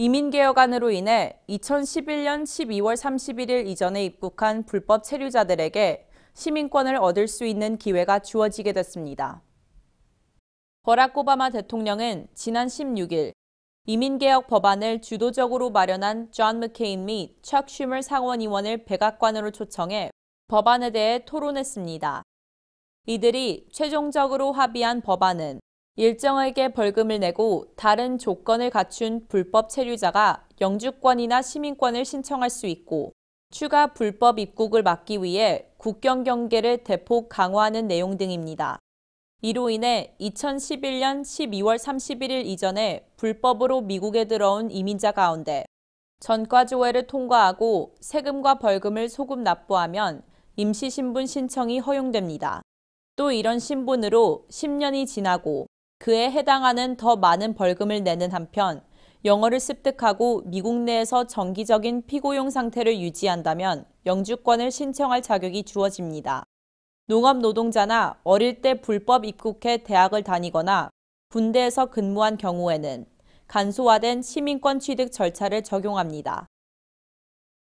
이민개혁안으로 인해 2011년 12월 31일 이전에 입국한 불법 체류자들에게 시민권을 얻을 수 있는 기회가 주어지게 됐습니다. 버락 오바마 대통령은 지난 16일 이민개혁 법안을 주도적으로 마련한 존 맥케인 및척 슈멀 상원의원을 백악관으로 초청해 법안에 대해 토론했습니다. 이들이 최종적으로 합의한 법안은 일정하게 벌금을 내고 다른 조건을 갖춘 불법 체류자가 영주권이나 시민권을 신청할 수 있고 추가 불법 입국을 막기 위해 국경 경계를 대폭 강화하는 내용 등입니다. 이로 인해 2011년 12월 31일 이전에 불법으로 미국에 들어온 이민자 가운데 전과조회를 통과하고 세금과 벌금을 소급 납부하면 임시신분 신청이 허용됩니다. 또 이런 신분으로 10년이 지나고 그에 해당하는 더 많은 벌금을 내는 한편 영어를 습득하고 미국 내에서 정기적인 피고용 상태를 유지한다면 영주권을 신청할 자격이 주어집니다. 농업 노동자나 어릴 때 불법 입국해 대학을 다니거나 군대에서 근무한 경우에는 간소화된 시민권 취득 절차를 적용합니다.